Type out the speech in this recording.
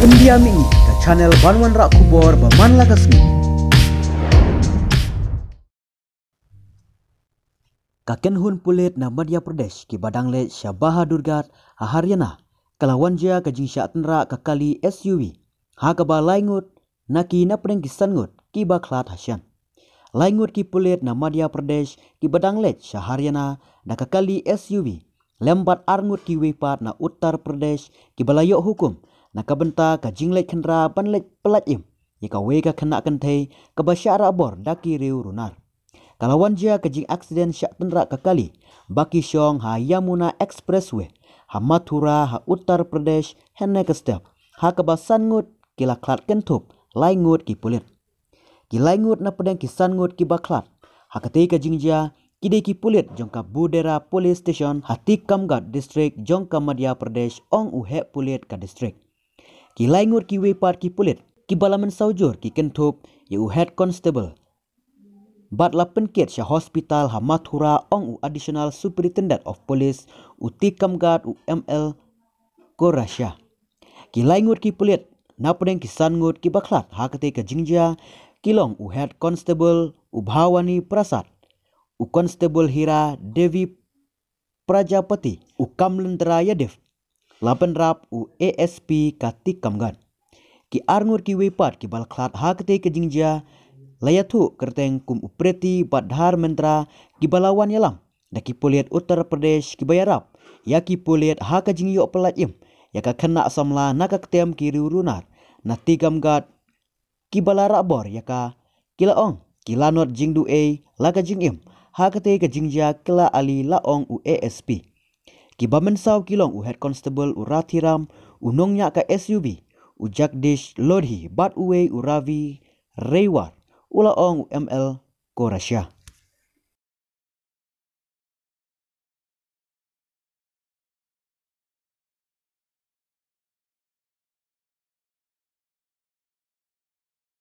Pendiam ini ke channel Banwan Rak Kubur Baman Lagasmi. Kaken hun pulit na Madhya Pradesh ki badang le Syabaha Durgat Haryana kelawan jia ke jing tenra ke kali SUV. Ha ke ba laingut na ki na pening kisan ngut ki ba kelat hasyan. Laingut ki pulit na Madhya Pradesh ki badang le Syaharyana na ke kali SUV. Lembat arngut ki na Uttar Pradesh kibalayok hukum nakabenta ka jinglet khenra panlet pelat im ye ka we ka khna kan ka basyara bor daki riu runar kalawan jia ka jing accident syak tenra ka kali baki syong ha yamuna expressway ha mathura ha uttar pradesh henne ka step ha ka basan ngut kila klat ken thup lai ngut ki pulit ki lai ngut na pedang ki san ngut ki baklat ha ka te ka jing jia kide ki pulit jongka budera police station ha hati kamgat district jongka madhya pradesh ong uhe pulit ka district ki laingur ki wepar ki pulit ki balaman saujur ki kentup ye u head constable bat la penket sya hospital ha ong u additional superintendent of police u tikam guard u ml korasha ki laingur ki pulit na pudeng ki sangut ki baklat ha kate ka jingja kilong u head constable u bhawani prasad u constable hira devi prajapati u kamlendra yadev lapan rap u ASP katik kamgan. Ki arngur ki wepat ki bal klat hakte ke jingja layatu kerteng kum upreti bat dhar mentra ki balawan yalam da ki poliat utara Pradesh ki bayar bayarap ya ha ki poliat haka jingyo pelat im ya ka kena samla nakak tem ki rurunar na tigam gat ki balara bor ya ka kila ong kila not jingdu e laka jing im hakte ke jingja kila ali la ong u ASP. Gibamen saw kilong u head constable u ratiram unong nya ka SUV u jagdish lodhi bat uwe u ravi rewar ulaong ml korasya.